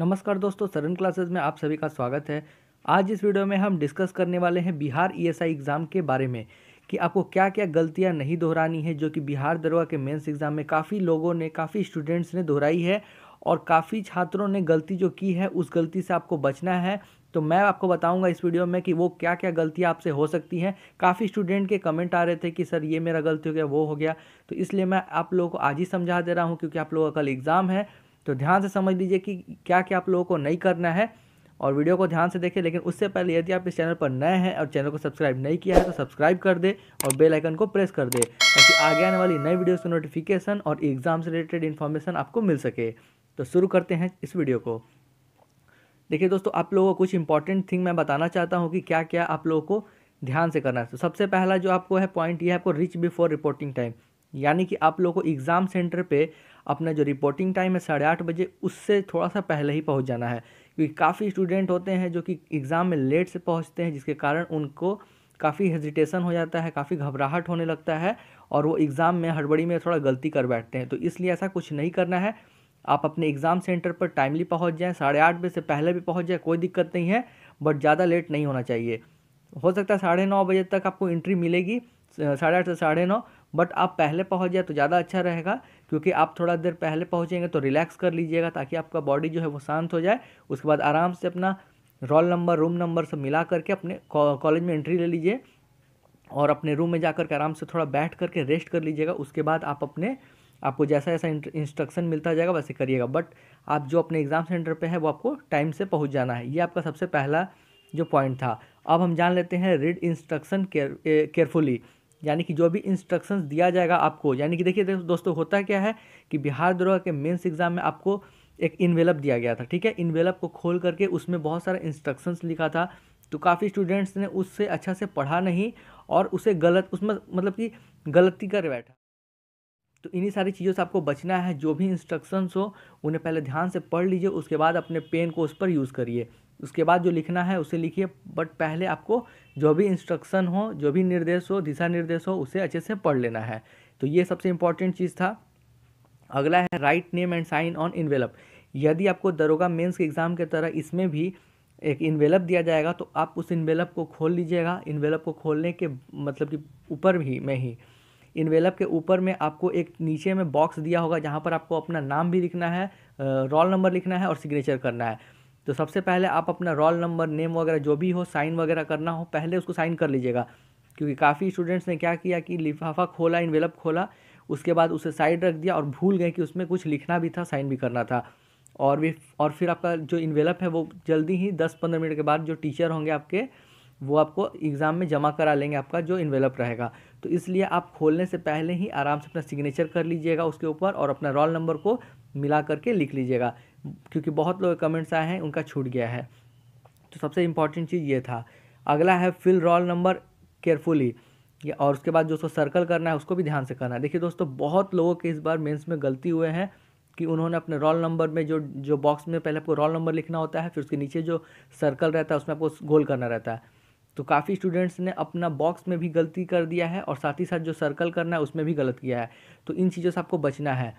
नमस्कार दोस्तों सरन क्लासेस में आप सभी का स्वागत है आज इस वीडियो में हम डिस्कस करने वाले हैं बिहार ईएसआई e एग्ज़ाम के बारे में कि आपको क्या क्या गलतियां नहीं दोहरानी है जो कि बिहार दरोगा के मेंस एग्ज़ाम में काफ़ी लोगों ने काफ़ी स्टूडेंट्स ने दोहराई है और काफ़ी छात्रों ने गलती जो की है उस गलती से आपको बचना है तो मैं आपको बताऊंगा इस वीडियो में कि वो क्या क्या गलतियां आपसे हो सकती हैं काफ़ी स्टूडेंट के कमेंट आ रहे थे कि सर ये मेरा गलती हो गया वो हो गया तो इसलिए मैं आप लोगों को आज ही समझा दे रहा हूँ क्योंकि आप लोगों का कल एग्ज़ाम है तो ध्यान से समझ लीजिए कि क्या क्या आप लोगों को नहीं करना है और वीडियो को ध्यान से देखें लेकिन उससे पहले यदि आप इस चैनल पर नए हैं और चैनल को सब्सक्राइब नहीं किया है तो सब्सक्राइब कर दे और बेल आइकन को प्रेस कर दे ताकि आगे आने वाली नई वीडियोस की नोटिफिकेशन और एग्जाम से रिलेटेड इन्फॉर्मेशन आपको मिल सके तो शुरू करते हैं इस वीडियो को देखिए दोस्तों आप लोगों को कुछ इंपॉर्टेंट थिंग मैं बताना चाहता हूँ कि क्या क्या आप लोगों को ध्यान से करना है तो सबसे पहला जो आपको है पॉइंट ये है आपको रिच बिफोर रिपोर्टिंग टाइम यानी कि आप लोग को एग्ज़ाम सेंटर पे अपना जो रिपोर्टिंग टाइम है साढ़े आठ बजे उससे थोड़ा सा पहले ही पहुंच जाना है क्योंकि काफ़ी स्टूडेंट होते हैं जो कि एग्ज़ाम में लेट से पहुंचते हैं जिसके कारण उनको काफ़ी हेजिटेशन हो जाता है काफ़ी घबराहट होने लगता है और वो एग्ज़ाम में हड़बड़ी में थोड़ा गलती कर बैठते हैं तो इसलिए ऐसा कुछ नहीं करना है आप अपने एग्ज़ाम सेंटर पर टाइमली पहुँच जाएँ साढ़े आठ बजे से पहले भी पहुँच जाए कोई दिक्कत नहीं है बट ज़्यादा लेट नहीं होना चाहिए हो सकता है साढ़े नौ बजे तक आपको एंट्री मिलेगी साढ़े आठ से साढ़े नौ बट आप पहले पहुँच जाए तो ज़्यादा अच्छा रहेगा क्योंकि आप थोड़ा देर पहले पहुँचेंगे तो रिलैक्स कर लीजिएगा ताकि आपका बॉडी जो है वो शांत हो जाए उसके बाद आराम से अपना रोल नंबर रूम नंबर सब मिला करके अपने कॉलेज में एंट्री ले लीजिए और अपने रूम में जा कर के आराम से थोड़ा बैठ करके रेस्ट कर लीजिएगा उसके बाद आप अपने आपको जैसा जैसा इंस्ट्रक्शन मिलता जाएगा वैसे करिएगा बट आप जो अपने एग्ज़ाम सेंटर पे है वो आपको टाइम से पहुंच जाना है ये आपका सबसे पहला जो पॉइंट था अब हम जान लेते हैं रीड इंस्ट्रक्शन केयरफुली यानी कि जो भी इंस्ट्रक्शंस दिया जाएगा आपको यानी कि देखिए दोस्तों होता क्या है कि बिहार दरोगा के मेंस एग्ज़ाम में आपको एक इन्वेलप दिया गया था ठीक है इन्वेलप को खोल करके उसमें बहुत सारा इंस्ट्रक्शंस लिखा था तो काफ़ी स्टूडेंट्स ने उससे अच्छा से पढ़ा नहीं और उसे गलत उसमें मतलब कि गलती कर बैठा तो इन्हीं सारी चीज़ों से आपको बचना है जो भी इंस्ट्रक्शंस हो उन्हें पहले ध्यान से पढ़ लीजिए उसके बाद अपने पेन को उस पर यूज़ करिए उसके बाद जो लिखना है उसे लिखिए बट पहले आपको जो भी इंस्ट्रक्शन हो जो भी निर्देश हो दिशा निर्देश हो उसे अच्छे से पढ़ लेना है तो ये सबसे इम्पॉर्टेंट चीज़ था अगला है write name and sign on envelope यदि आपको दरोगा मेंस के एग्ज़ाम के तरह इसमें भी एक इन्वेलप दिया जाएगा तो आप उस इन्वेलप को खोल लीजिएगा इन्वेलप को खोलने के मतलब कि ऊपर भी में ही इन्वेलप के ऊपर में आपको एक नीचे में बॉक्स दिया होगा जहाँ पर आपको अपना नाम भी लिखना है रोल नंबर लिखना है और सिग्नेचर करना है तो सबसे पहले आप अपना रोल नंबर नेम वगैरह जो भी हो साइन वगैरह करना हो पहले उसको साइन कर लीजिएगा क्योंकि काफ़ी स्टूडेंट्स ने क्या किया कि लिफाफा खोला इन्वेलप खोला उसके बाद उसे साइड रख दिया और भूल गए कि उसमें कुछ लिखना भी था साइन भी करना था और भी और फिर आपका जो इन्वेलप है वो जल्दी ही दस पंद्रह मिनट के बाद जो टीचर होंगे आपके वो आपको एग्ज़ाम में जमा करा लेंगे आपका जो इन्वेलप रहेगा तो इसलिए आप खोलने से पहले ही आराम से अपना सिग्नेचर कर लीजिएगा उसके ऊपर और अपना रोल नंबर को मिला करके लिख लीजिएगा क्योंकि बहुत लोग कमेंट्स आए हैं उनका छूट गया है तो सबसे इम्पॉर्टेंट चीज़ ये था अगला है फिल रोल नंबर केयरफुली और उसके बाद जो उसको सर्कल करना है उसको भी ध्यान से करना है देखिए दोस्तों बहुत लोगों के इस बार मेंस में गलती हुए हैं कि उन्होंने अपने रोल नंबर में जो जो बॉक्स में पहले आपको रोल नंबर लिखना होता है फिर उसके नीचे जो सर्कल रहता है उसमें आपको गोल करना रहता है तो काफ़ी स्टूडेंट्स ने अपना बॉक्स में भी गलती कर दिया है और साथ ही साथ जो सर्कल करना है उसमें भी गलत किया है तो इन चीज़ों से आपको बचना है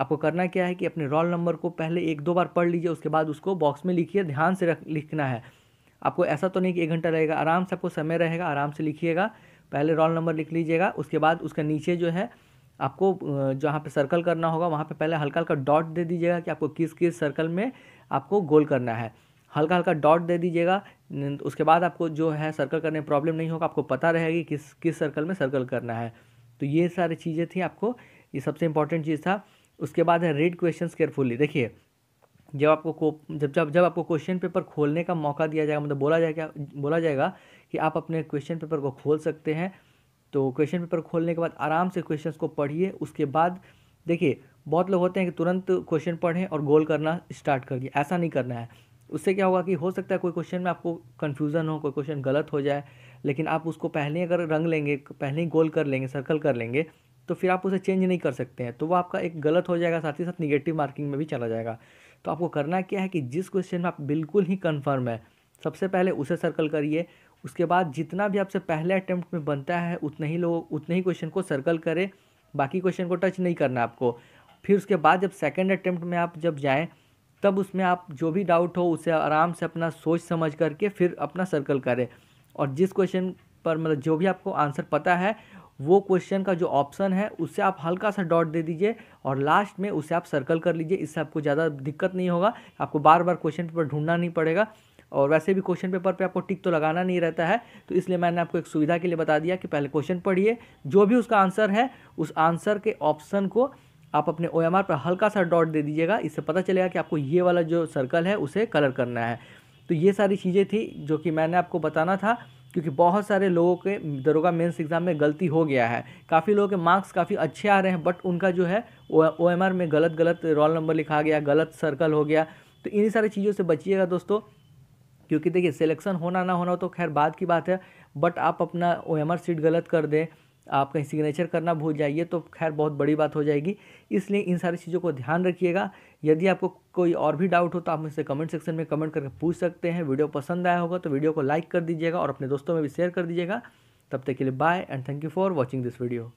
आपको करना क्या है कि अपने रोल नंबर को पहले एक दो बार पढ़ लीजिए उसके बाद उसको बॉक्स में लिखिए ध्यान से रख लिखना है आपको ऐसा तो नहीं कि एक घंटा रहेगा आराम से आपको समय रहेगा आराम से लिखिएगा पहले रोल नंबर लिख लीजिएगा उसके बाद उसका नीचे जो है आपको जहाँ पे सर्कल करना होगा वहाँ पे पहले हल्का हल्का डॉट दे दीजिएगा कि आपको किस किस सर्कल में आपको गोल करना है हल्का हल्का डॉट दे दीजिएगा उसके बाद आपको जो है सर्कल करने में प्रॉब्लम नहीं होगा आपको पता रहेगी किस किस सर्कल में सर्कल करना है तो ये सारी चीज़ें थी आपको ये सबसे इंपॉर्टेंट चीज़ था उसके बाद है रीड क्वेश्चन केयरफुली देखिए जब आपको को जब जब जब आपको क्वेश्चन पेपर खोलने का मौका दिया जाएगा मतलब बोला जाएगा बोला जाएगा कि आप अपने क्वेश्चन पेपर को खोल सकते हैं तो क्वेश्चन पेपर खोलने के बाद आराम से क्वेश्चंस को पढ़िए उसके बाद देखिए बहुत लोग होते हैं कि तुरंत क्वेश्चन पढ़ें और गोल करना स्टार्ट कर दिए ऐसा नहीं करना है उससे क्या होगा कि हो सकता है कोई क्वेश्चन में आपको कन्फ्यूज़न हो कोई क्वेश्चन गलत हो जाए लेकिन आप उसको पहले ही अगर रंग लेंगे पहले ही गोल कर लेंगे सर्कल कर लेंगे तो फिर आप उसे चेंज नहीं कर सकते हैं तो वो आपका एक गलत हो जाएगा साथ ही साथ निगेटिव मार्किंग में भी चला जाएगा तो आपको करना क्या है कि जिस क्वेश्चन में आप बिल्कुल ही कन्फर्म है सबसे पहले उसे सर्कल करिए उसके बाद जितना भी आपसे पहले अटैम्प्ट में बनता है उतने ही लोग उतने ही क्वेश्चन को सर्कल करें बाकी क्वेश्चन को टच नहीं करना आपको फिर उसके बाद जब सेकेंड अटैम्प्ट में आप जब जाएँ तब उसमें आप जो भी डाउट हो उसे आराम से अपना सोच समझ करके फिर अपना सर्कल करें और जिस क्वेश्चन पर मतलब जो भी आपको आंसर पता है वो क्वेश्चन का जो ऑप्शन है उससे आप हल्का सा डॉट दे दीजिए और लास्ट में उसे आप सर्कल कर लीजिए इससे आपको ज़्यादा दिक्कत नहीं होगा आपको बार बार क्वेश्चन पेपर ढूंढना नहीं पड़ेगा और वैसे भी क्वेश्चन पेपर पे आपको टिक तो लगाना नहीं रहता है तो इसलिए मैंने आपको एक सुविधा के लिए बता दिया कि पहले क्वेश्चन पढ़िए जो भी उसका आंसर है उस आंसर के ऑप्शन को आप अपने ओ पर हल्का सा डॉट दे दीजिएगा इससे पता चलेगा कि आपको ये वाला जो सर्कल है उसे कलर करना है तो ये सारी चीज़ें थी जो कि मैंने आपको बताना था क्योंकि बहुत सारे लोगों के दरोगा मेंस एग्ज़ाम में गलती हो गया है काफ़ी लोगों के मार्क्स काफ़ी अच्छे आ रहे हैं बट उनका जो है ओ एम आर में गलत गलत रोल नंबर लिखा गया गलत सर्कल हो गया तो इन्हीं सारी चीज़ों से बचिएगा दोस्तों क्योंकि देखिए सिलेक्शन होना ना होना तो खैर बाद की बात है बट आप अपना ओ एम आर सीट गलत कर दें आप कहीं सिग्नेचर करना भूल जाइए तो खैर बहुत बड़ी बात हो जाएगी इसलिए इन सारी चीज़ों को ध्यान रखिएगा यदि आपको कोई और भी डाउट हो तो आप मुझसे कमेंट सेक्शन में कमेंट करके पूछ सकते हैं वीडियो पसंद आया होगा तो वीडियो को लाइक कर दीजिएगा और अपने दोस्तों में भी शेयर कर दीजिएगा तब तक के लिए bye and thank you for watching this video